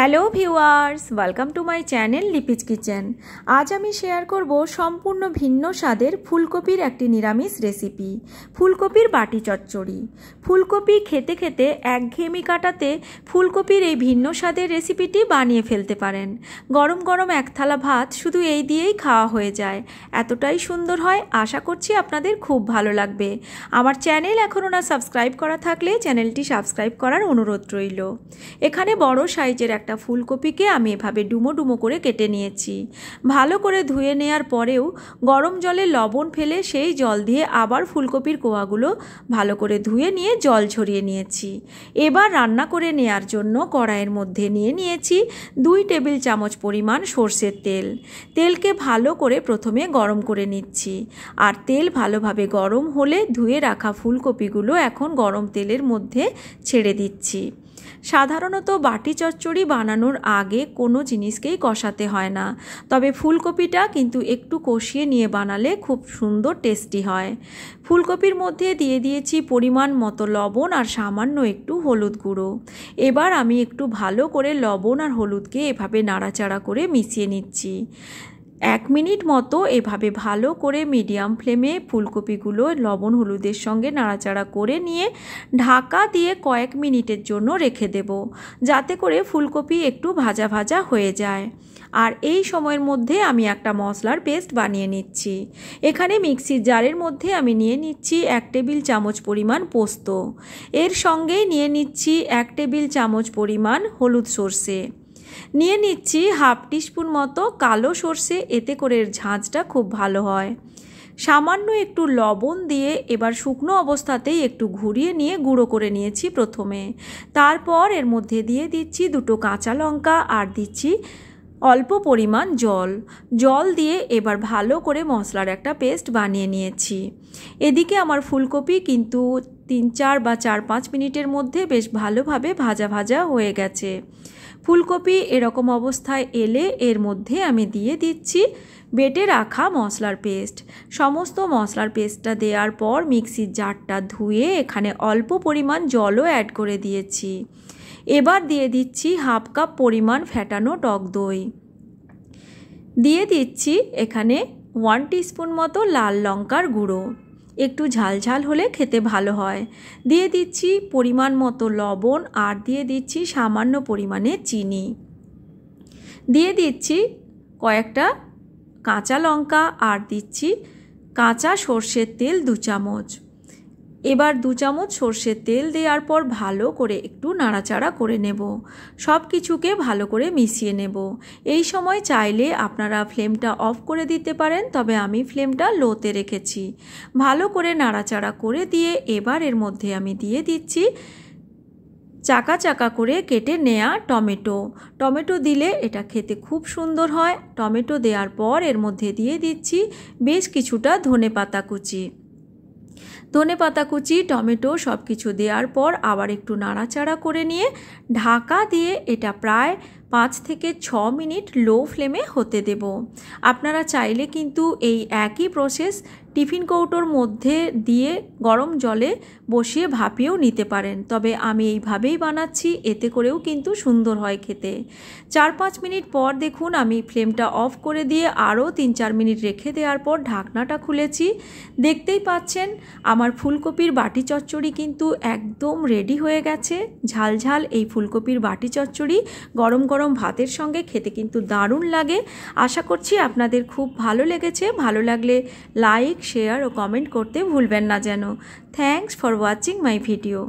hello viewers welcome to my channel Lipi's kitchen আজ আমি share করব সম্পূর্ণ ভিন্ন স্বাদের ফুলকপির একটি নিরামিষ রেসিপি ফুলকপির বাটি চচ্চড়ি ফুলকপি খেতে খেতে একঘেয়েমি কাটাতে ফুলকপির এই ভিন্ন স্বাদের রেসিপিটি বানিয়ে ফেলতে পারেন গরম গরম এক থালা ভাত শুধু এই দিয়েই খাওয়া হয়ে যায় এতটাই সুন্দর হয় আশা করছি আপনাদের খুব ভালো লাগবে আমার চ্যানেল এখনও না সাবস্ক্রাইব করা থাকলে চ্যানেলটি সাবস্ক্রাইব করার অনুরোধ রইল এখানে বড় সাইজের একটা একটা ফুলকপিকে আমি এভাবে ডুমো ডুমো করে কেটে নিয়েছি ভালো করে ধুয়ে নেয়ার পরেও গরম জলে লবণ ফেলে সেই জল দিয়ে আবার ফুলকপির কোয়াগুলো ভালো করে ধুয়ে নিয়ে জল ঝরিয়ে নিয়েছি এবার রান্না করে নেয়ার জন্য কড়াইয়ের মধ্যে নিয়ে নিয়েছি দুই টেবিল চামচ পরিমাণ সর্ষের তেল তেলকে ভালো করে প্রথমে গরম করে নিচ্ছি আর তেল ভালোভাবে গরম হলে ধুয়ে রাখা ফুলকপিগুলো এখন গরম তেলের মধ্যে ছেড়ে দিচ্ছি সাধারণত বাটি চচ্চড়ি বানানোর আগে কোনো জিনিসকেই কষাতে হয় না তবে ফুলকপিটা কিন্তু একটু কষিয়ে নিয়ে বানালে খুব সুন্দর টেস্টি হয় ফুলকপির মধ্যে দিয়ে দিয়েছি পরিমাণ মতো লবণ আর সামান্য একটু হলুদ গুঁড়ো এবার আমি একটু ভালো করে লবণ আর হলুদকে এভাবে নাড়াচাড়া করে মিশিয়ে নিচ্ছি এক মিনিট মতো এভাবে ভালো করে মিডিয়াম ফ্লেমে ফুলকপিগুলো লবণ হলুদের সঙ্গে নাড়াচাড়া করে নিয়ে ঢাকা দিয়ে কয়েক মিনিটের জন্য রেখে দেব যাতে করে ফুলকপি একটু ভাজা ভাজা হয়ে যায় আর এই সময়ের মধ্যে আমি একটা মশলার পেস্ট বানিয়ে নিচ্ছি এখানে মিক্সির জারের মধ্যে আমি নিয়ে নিচ্ছি এক টেবিল চামচ পরিমাণ পোস্ত এর সঙ্গেই নিয়ে নিচ্ছি এক টেবিল চামচ পরিমাণ হলুদ সর্ষে নিয়ে নিচ্ছি হাফ টিস্পুন মতো কালো সর্ষে এতে করে ঝাঁঝটা খুব ভালো হয় সামান্য একটু লবণ দিয়ে এবার শুকনো অবস্থাতেই একটু ঘুরিয়ে নিয়ে গুঁড়ো করে নিয়েছি প্রথমে তারপর এর মধ্যে দিয়ে দিচ্ছি দুটো কাঁচা লঙ্কা আর দিচ্ছি অল্প পরিমাণ জল জল দিয়ে এবার ভালো করে মশলার একটা পেস্ট বানিয়ে নিয়েছি এদিকে আমার ফুলকপি কিন্তু তিন চার বা চার পাঁচ মিনিটের মধ্যে বেশ ভালোভাবে ভাজা ভাজা হয়ে গেছে ফুলকপি এরকম অবস্থায় এলে এর মধ্যে আমি দিয়ে দিচ্ছি বেটে রাখা মশলার পেস্ট সমস্ত মশলার পেস্টটা দেওয়ার পর মিক্সির জারটা ধুয়ে এখানে অল্প পরিমাণ জলও অ্যাড করে দিয়েছি এবার দিয়ে দিচ্ছি হাফ কাপ পরিমাণ ফ্যাটানো টক দই দিয়ে দিচ্ছি এখানে ওয়ান টিস্পুন মতো লাল লঙ্কার গুঁড়ো একটু ঝালঝাল হলে খেতে ভালো হয় দিয়ে দিচ্ছি পরিমাণ মতো লবণ আর দিয়ে দিচ্ছি সামান্য পরিমাণে চিনি দিয়ে দিচ্ছি কয়েকটা কাঁচা লঙ্কা আর দিচ্ছি কাঁচা সর্ষের তেল দু চামচ এবার দু চামচ সর্ষের তেল দেওয়ার পর ভালো করে একটু নাড়াচাড়া করে নেব সব কিছুকে ভালো করে মিশিয়ে নেব এই সময় চাইলে আপনারা ফ্লেমটা অফ করে দিতে পারেন তবে আমি ফ্লেমটা লোতে রেখেছি ভালো করে নাড়াচাড়া করে দিয়ে এবার এর মধ্যে আমি দিয়ে দিচ্ছি চাকা চাকা করে কেটে নেয়া টমেটো টমেটো দিলে এটা খেতে খুব সুন্দর হয় টমেটো দেওয়ার পর এর মধ্যে দিয়ে দিচ্ছি বেশ কিছুটা ধনে পাতা কুচি ধনে পাতা কুচি টমেটো সব কিছু দেওয়ার পর আবার একটু নাড়াচাড়া করে নিয়ে ঢাকা দিয়ে এটা প্রায় পাঁচ থেকে ছ মিনিট লো ফ্লেমে হতে দেব আপনারা চাইলে কিন্তু এই একই প্রসেস টিফিন কৌটোর মধ্যে দিয়ে গরম জলে বসিয়ে ভাপিয়েও নিতে পারেন তবে আমি এইভাবেই বানাচ্ছি এতে করেও কিন্তু সুন্দর হয় খেতে চার পাঁচ মিনিট পর দেখুন আমি ফ্লেমটা অফ করে দিয়ে আরও তিন চার মিনিট রেখে দেওয়ার পর ঢাকনাটা খুলেছি দেখতেই পাচ্ছেন আমার ফুলকপির বাটি চচ্চড়ি কিন্তু একদম রেডি হয়ে গেছে ঝালঝাল এই ফুলকপির বাটি চচ্চড়ি গরম গরম ভাতের সঙ্গে খেতে কিন্তু দারুণ লাগে আশা করছি আপনাদের খুব ভালো লেগেছে ভালো লাগলে লাইক শেয়ার ও কমেন্ট করতে ভুলবেন না যেন thanks for watching my video